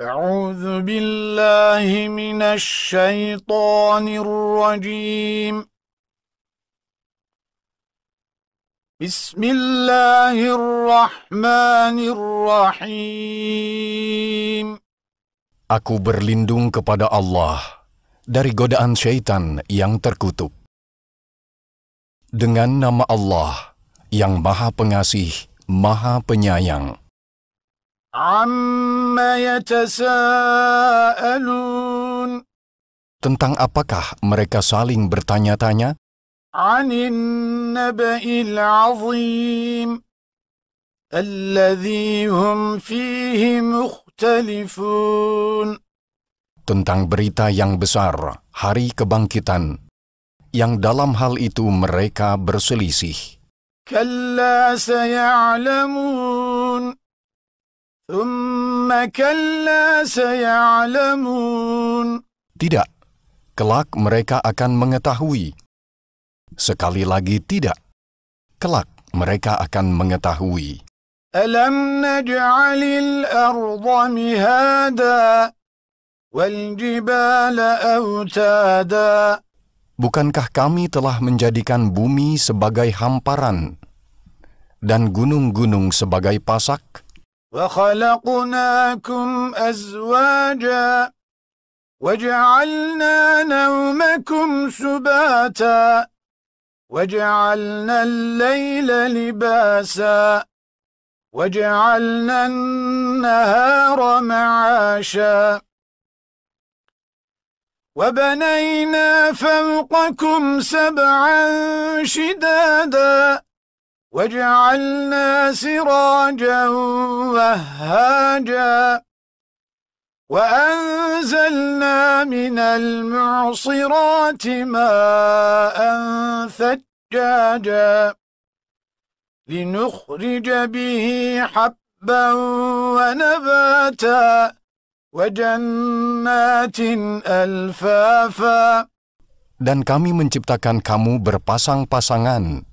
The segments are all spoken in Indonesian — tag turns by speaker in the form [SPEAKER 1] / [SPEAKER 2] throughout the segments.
[SPEAKER 1] أعوذ بالله من الشيطان الرجيم بسم الله الرحمن
[SPEAKER 2] الرحيم Aku berlindung kepada Allah dari godaan syaitan yang terkutuk. Dengan nama Allah yang Maha Pengasih, Maha Penyayang.
[SPEAKER 1] Amma yatasa'alun.
[SPEAKER 2] Tentang apakah mereka saling bertanya-tanya?
[SPEAKER 1] Anin naba'il azim. Alladhihum fihi
[SPEAKER 2] mukhtalifun. Tentang berita yang besar, hari kebangkitan, yang dalam hal itu mereka berselisih.
[SPEAKER 1] Kalla saya'lamun.
[SPEAKER 2] Tidak, kelak mereka akan mengetahui. Sekali lagi tidak, kelak mereka akan mengetahui. Bukankah kami telah menjadikan bumi sebagai hamparan dan gunung-gunung sebagai pasak?
[SPEAKER 1] وَخَلَقْنَاكُمْ أَزْوَاجًا وَجَعَلْنَا نَوْمَكُمْ سُبَاتًا وَجَعَلْنَا اللَّيْلَ لِبَاسًا وَجَعَلْنَا النَّهَارَ مَعَاشًا وَبَنَيْنَا فَوْقَكُمْ سَبْعًا شِدَادًا وَجَعَلْنَا سِرَاجًا وَهَّاجًا وَأَنزَلْنَا مِنَ الْمُعْصِرَاتِ مَاءً ثَجَّاجًا لِنُخْرِجَ بِهِ حَبًّا وَنَبَاتًا وَجَنَّاتٍ أَلْفَافًا
[SPEAKER 2] Dan kami menciptakan kamu berpasang-pasangan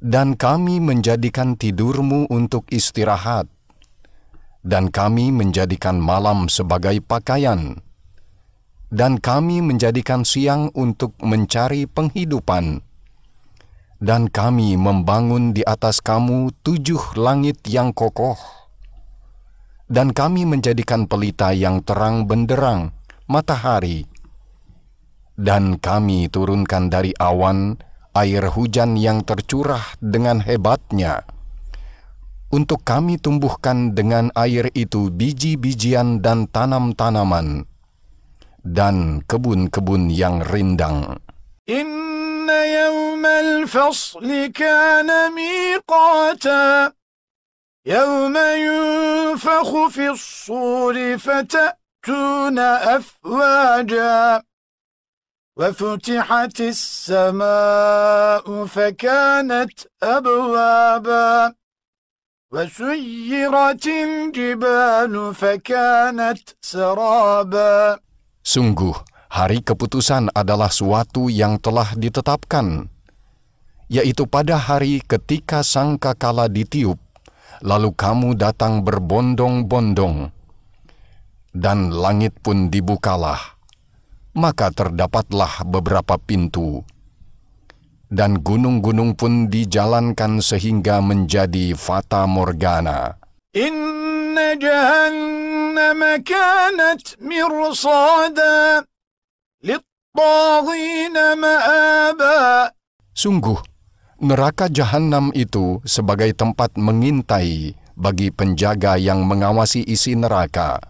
[SPEAKER 2] dan kami menjadikan tidurmu untuk istirahat, dan kami menjadikan malam sebagai pakaian, dan kami menjadikan siang untuk mencari penghidupan, dan kami membangun di atas kamu tujuh langit yang kokoh, dan kami menjadikan pelita yang terang benderang, matahari, dan kami turunkan dari awan air hujan yang tercurah dengan hebatnya. Untuk kami tumbuhkan dengan air itu biji-bijian dan tanam-tanaman, dan kebun-kebun yang rindang.
[SPEAKER 1] Inna yawmal fasli kana miqata. Yawma yunfakhu وفتحت السماء فكانت أبوابا وسيرت الجبال فكانت سرابا
[SPEAKER 2] Sungguh, hari keputusan adalah suatu yang telah ditetapkan, yaitu pada hari ketika sangka kala ditiup, lalu kamu datang berbondong-bondong, dan langit pun dibukalah maka terdapatlah beberapa pintu. Dan gunung-gunung pun dijalankan sehingga menjadi fata morgana.
[SPEAKER 1] Inna jahannama kanat mirsada
[SPEAKER 2] littaghina ma'aba. Sungguh, neraka jahanam itu sebagai tempat mengintai bagi penjaga yang mengawasi isi neraka.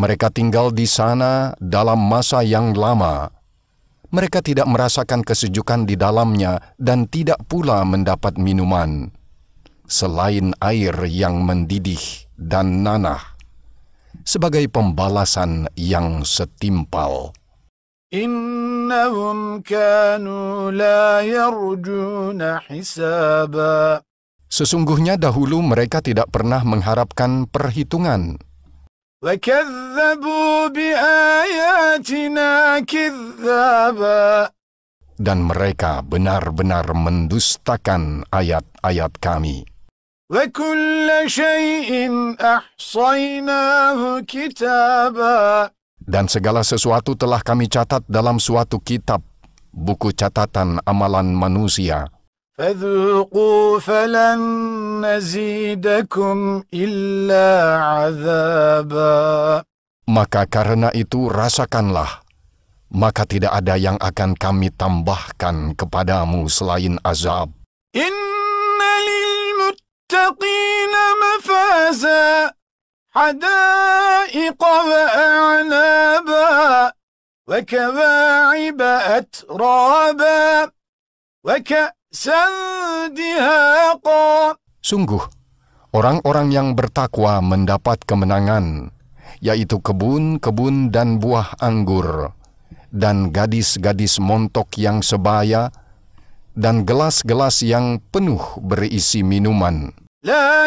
[SPEAKER 2] Mereka tinggal di sana dalam masa yang lama. Mereka tidak merasakan kesejukan di dalamnya dan tidak pula mendapat minuman selain air yang mendidih dan nanah sebagai pembalasan yang setimpal.
[SPEAKER 1] Innahum kanu la yarjuna hisaba.
[SPEAKER 2] Sesungguhnya dahulu mereka tidak pernah mengharapkan perhitungan. Dan mereka benar-benar mendustakan ayat-ayat kami. Dan segala sesuatu telah kami catat dalam suatu kitab, buku catatan amalan manusia,
[SPEAKER 1] فذوقوا فلن نزيدكم إلا عذابا
[SPEAKER 2] Maka karena itu rasakanlah, maka tidak ada yang akan kami tambahkan kepadamu selain azab.
[SPEAKER 1] Inna lil muttaqina mafaza hadaiqa wa a'naba wa kawa'iba atraba
[SPEAKER 2] wa ka'a Sungguh, orang-orang yang bertakwa mendapat kemenangan, yaitu kebun-kebun dan buah anggur, dan gadis-gadis montok yang sebaya, dan gelas-gelas yang penuh berisi minuman. La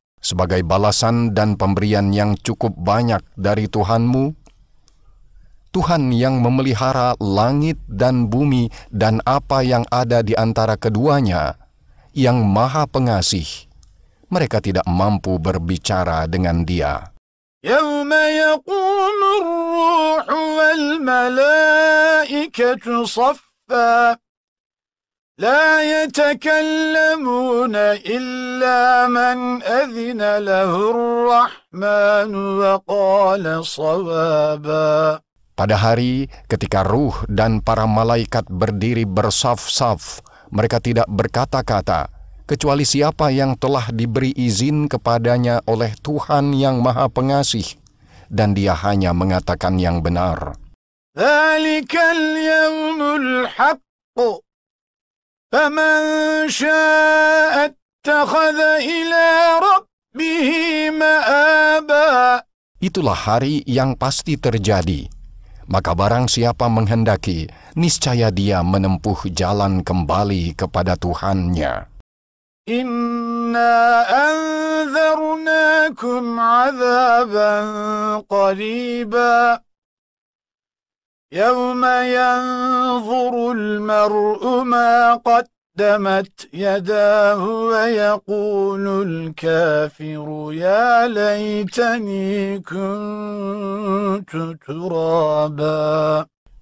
[SPEAKER 2] sebagai balasan dan pemberian yang cukup banyak dari Tuhanmu, Tuhan yang memelihara langit dan bumi dan apa yang ada di antara keduanya, yang maha pengasih, mereka tidak mampu berbicara dengan dia.
[SPEAKER 1] يوم يقوم الروح والملائكة لا يتكلمون إلا من أذن له الرحمن وقال صوابا
[SPEAKER 2] Pada hari ketika ruh dan para malaikat berdiri bersaf-saf, mereka tidak berkata-kata, kecuali siapa yang telah diberi izin kepadanya oleh Tuhan yang Maha Pengasih, dan dia hanya mengatakan yang benar.
[SPEAKER 1] فمن شاء اتخذ إلى ربه
[SPEAKER 2] مآبا Itulah hari yang pasti terjadi. Maka barang siapa menghendaki, niscaya dia menempuh jalan kembali kepada Tuhannya.
[SPEAKER 1] Inna anzarnakum azaban qariba. يَوْمَ يَنْظُرُ الْمَرْءُ مَا قَدَّمَتْ يَدَاهُ وَيَقُولُ الْكَافِرُ يَا لَيْتَنِي كُنْتُ تُرَابًا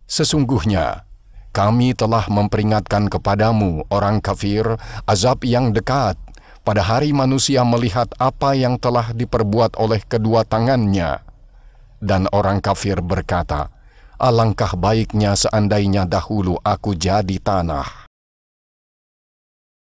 [SPEAKER 2] Sesungguhnya, kami telah memperingatkan kepadamu, orang kafir, azab yang dekat, pada hari manusia melihat apa yang telah diperbuat oleh kedua tangannya. Dan orang kafir berkata, alangkah baiknya seandainya dahulu aku jadi tanah.